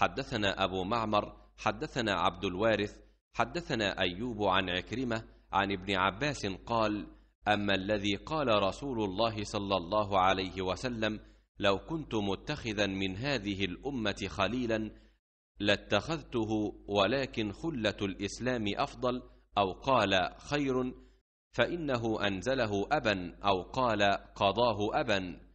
حدثنا أبو معمر حدثنا عبد الوارث حدثنا أيوب عن عكرمة عن ابن عباس قال أما الذي قال رسول الله صلى الله عليه وسلم لو كنت متخذا من هذه الأمة خليلا لاتخذته ولكن خلة الإسلام أفضل أو قال خير فإنه أنزله أبا أو قال قضاه أبا